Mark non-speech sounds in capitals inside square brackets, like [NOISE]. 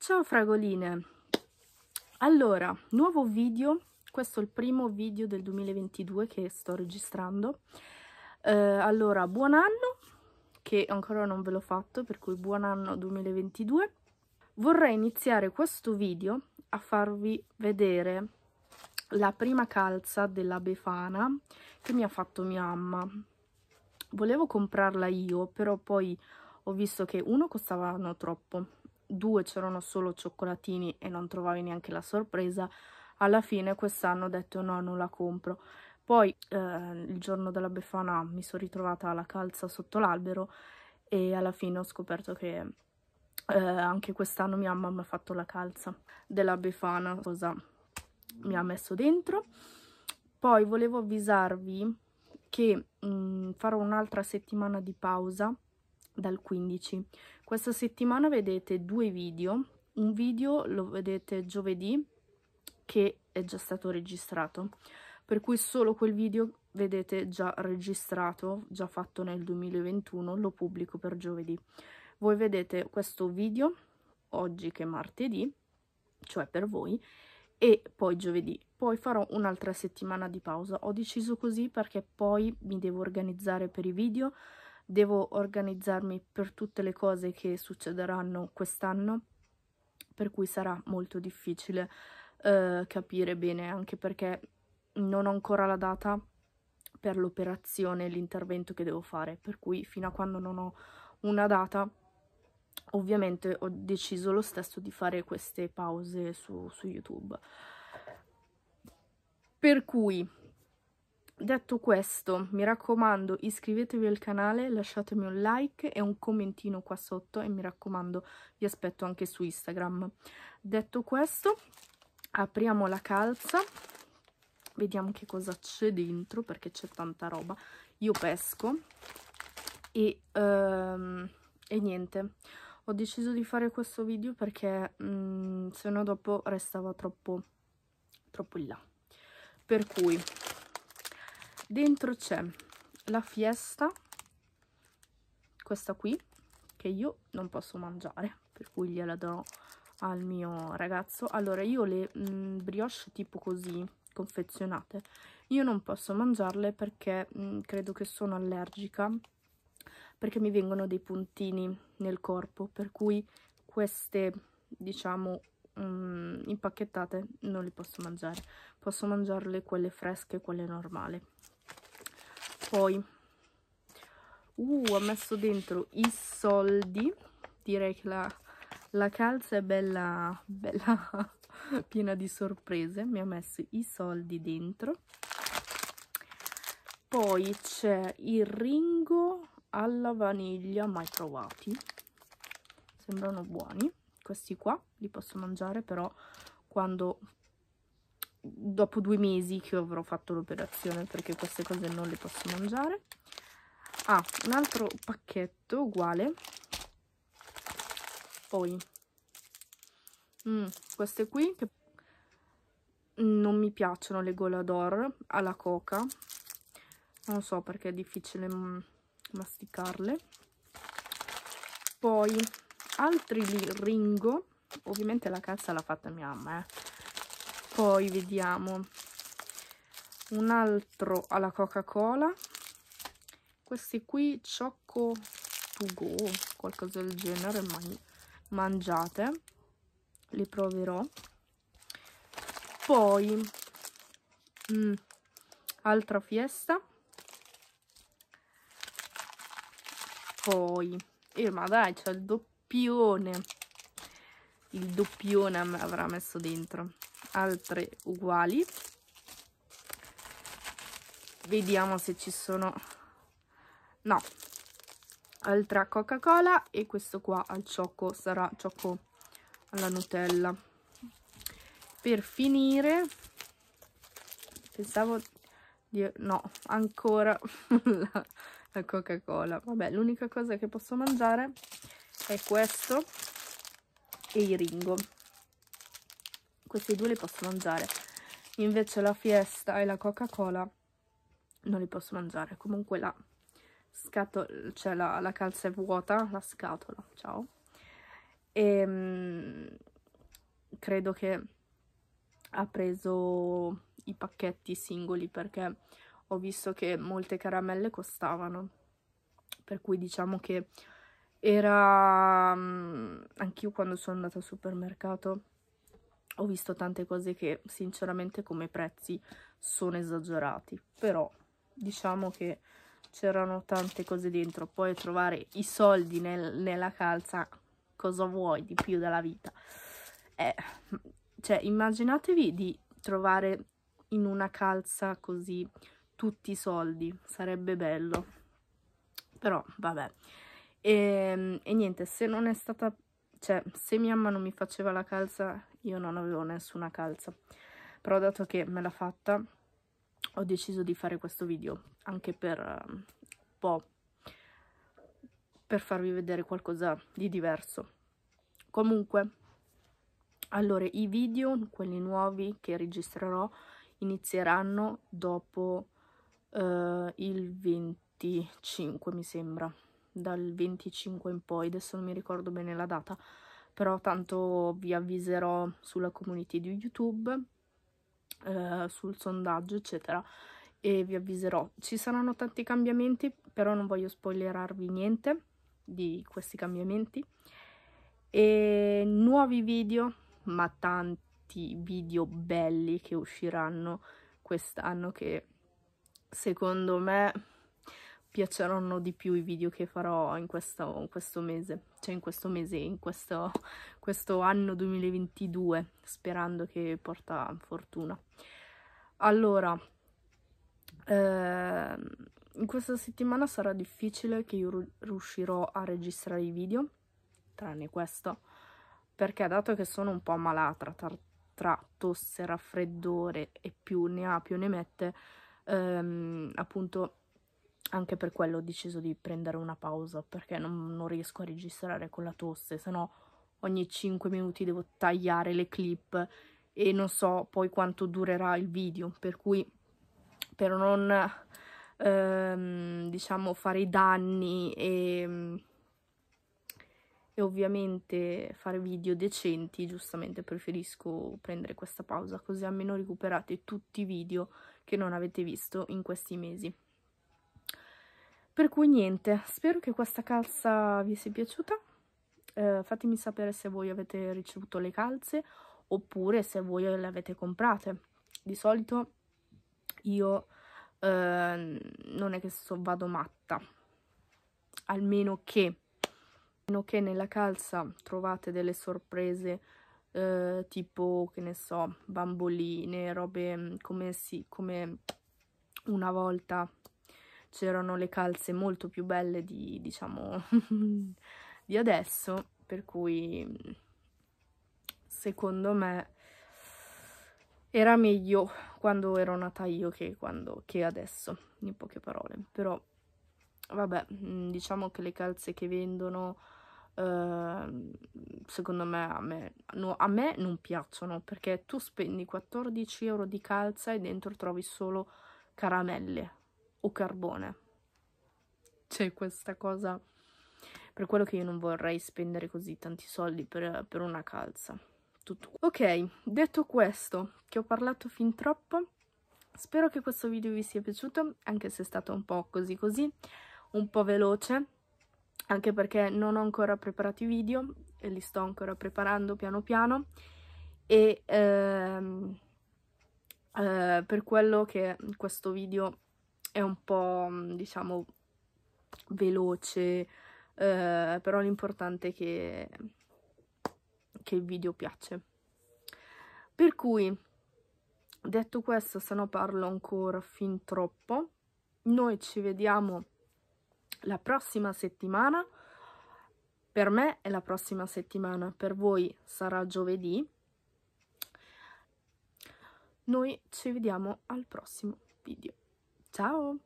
Ciao fragoline! Allora, nuovo video, questo è il primo video del 2022 che sto registrando. Eh, allora, buon anno, che ancora non ve l'ho fatto, per cui buon anno 2022. Vorrei iniziare questo video a farvi vedere la prima calza della Befana che mi ha fatto mia mamma. Volevo comprarla io, però poi ho visto che uno costavano troppo due c'erano solo cioccolatini e non trovavi neanche la sorpresa, alla fine quest'anno ho detto no, non la compro. Poi eh, il giorno della Befana mi sono ritrovata la calza sotto l'albero e alla fine ho scoperto che eh, anche quest'anno mia mamma mi ha fatto la calza della Befana, cosa mi ha messo dentro. Poi volevo avvisarvi che mh, mm, farò un'altra settimana di pausa dal 15. Questa settimana vedete due video, un video lo vedete giovedì che è già stato registrato, per cui solo quel video vedete già registrato, già fatto nel 2021, lo pubblico per giovedì. Voi vedete questo video oggi che è martedì, cioè per voi, e poi giovedì. Poi farò un'altra settimana di pausa. Ho deciso così perché poi mi devo organizzare per i video, devo organizzarmi per tutte le cose che succederanno quest'anno, per cui sarà molto difficile eh, capire bene, anche perché non ho ancora la data per l'operazione, l'intervento che devo fare, per cui fino a quando non ho una data ovviamente ho deciso lo stesso di fare queste pause su, su YouTube. Per cui Detto questo, mi raccomando, iscrivetevi al canale, lasciatemi un like e un commentino qua sotto e mi raccomando, vi aspetto anche su Instagram. Detto questo, apriamo la calza, vediamo che cosa c'è dentro perché c'è tanta roba. Io pesco e, ehm, e, niente, ho deciso di fare questo video perché mh, mm, se no dopo restava troppo, troppo in là. Per cui dentro c'è la fiesta questa qui che io non posso mangiare per cui gliela do al mio ragazzo allora io le mh, mm, brioche tipo così confezionate io non posso mangiarle perché mh, mm, credo che sono allergica perché mi vengono dei puntini nel corpo per cui queste diciamo mh, mm, impacchettate non le posso mangiare posso mangiarle quelle fresche quelle normali poi uh, ha messo dentro i soldi direi che la, la calza è bella, bella [LAUGHS] piena di sorprese mi ha messo i soldi dentro poi c'è il ringo alla vaniglia mai provati sembrano buoni questi qua li posso mangiare però quando dopo due mesi che avrò fatto l'operazione perché queste cose non le posso mangiare ah, un altro pacchetto uguale poi mm, queste qui che non mi piacciono le golador alla coca non so perché è difficile mm, masticarle poi altri li ringo ovviamente la cazza l'ha fatta mia mamma eh poi vediamo un altro alla coca cola questi qui ciocco to go qualcosa del genere man mangiate li proverò poi mh, mm, altra fiesta poi eh, ma dai c'è il doppione il doppione avrà messo dentro altre uguali vediamo se ci sono no altra coca cola e questo qua al ciocco sarà ciocco alla nutella per finire pensavo di no ancora [LAUGHS] la, la coca cola vabbè l'unica cosa che posso mangiare è questo e i ringo questi due li posso mangiare invece la fiesta e la coca cola non li posso mangiare comunque la scatola cioè la, la calza è vuota la scatola ciao e ehm, credo che ha preso i pacchetti singoli perché ho visto che molte caramelle costavano per cui diciamo che era mm, anch'io quando sono andata al supermercato ho visto tante cose che sinceramente come prezzi sono esagerati, però diciamo che c'erano tante cose dentro, poi trovare i soldi nel, nella calza, cosa vuoi di più della vita? Eh, cioè immaginatevi di trovare in una calza così tutti i soldi, sarebbe bello, però vabbè. E, ehm, e niente, se non è stata, cioè se mia mamma non mi faceva la calza io non avevo nessuna calza però dato che me l'ha fatta ho deciso di fare questo video anche per un ehm, po' per farvi vedere qualcosa di diverso comunque allora i video quelli nuovi che registrerò inizieranno dopo uh, il 25 mi sembra dal 25 in poi adesso non mi ricordo bene la data però tanto vi avviserò sulla community di YouTube, eh, sul sondaggio, eccetera, e vi avviserò. Ci saranno tanti cambiamenti, però non voglio spoilerarvi niente di questi cambiamenti. E nuovi video, ma tanti video belli che usciranno quest'anno che secondo me piaceranno di più i video che farò in questo, in questo mese, cioè in questo mese, in questo, questo anno 2022, sperando che porta fortuna. Allora, eh, in questa settimana sarà difficile che io riuscirò a registrare i video, tranne questo, perché dato che sono un po' malata tra, tra tosse, raffreddore e più ne ha più ne mette, ehm, appunto anche per quello ho deciso di prendere una pausa perché non, non riesco a registrare con la tosse, se no ogni 5 minuti devo tagliare le clip e non so poi quanto durerà il video, per cui per non ehm, diciamo fare i danni e, e ovviamente fare video decenti, giustamente preferisco prendere questa pausa così almeno recuperate tutti i video che non avete visto in questi mesi per cui niente spero che questa calza vi sia piaciuta eh, fatemi sapere se voi avete ricevuto le calze oppure se voi le avete comprate di solito io eh, non è che so, vado matta almeno che, almeno che nella calza trovate delle sorprese eh, tipo che ne so bamboline robe mm, come, sì, come una volta c'erano le calze molto più belle di, diciamo, [LAUGHS] di adesso, per cui secondo me era meglio quando ero nata io che, quando, che adesso, in poche parole. Però, vabbè, mm, diciamo che le calze che vendono, eh, secondo me, a me, no, a me, non piacciono, perché tu spendi 14 euro di calza e dentro trovi solo caramelle o carbone. C'è questa cosa, per quello che io non vorrei spendere così tanti soldi per, per una calza. Tutto. Ok, detto questo, che ho parlato fin troppo, spero che questo video vi sia piaciuto, anche se è stato un po' così così, un po' veloce, anche perché non ho ancora preparato i video, e li sto ancora preparando piano piano, e... Ehm, Uh, per quello che questo video è un po', mm, diciamo, veloce, eh, però l'importante è che, che il video piace. Per cui, detto questo, se no parlo ancora fin troppo, noi ci vediamo la prossima settimana. Per me è la prossima settimana, per voi sarà giovedì. Noi ci vediamo al prossimo video. Ciao.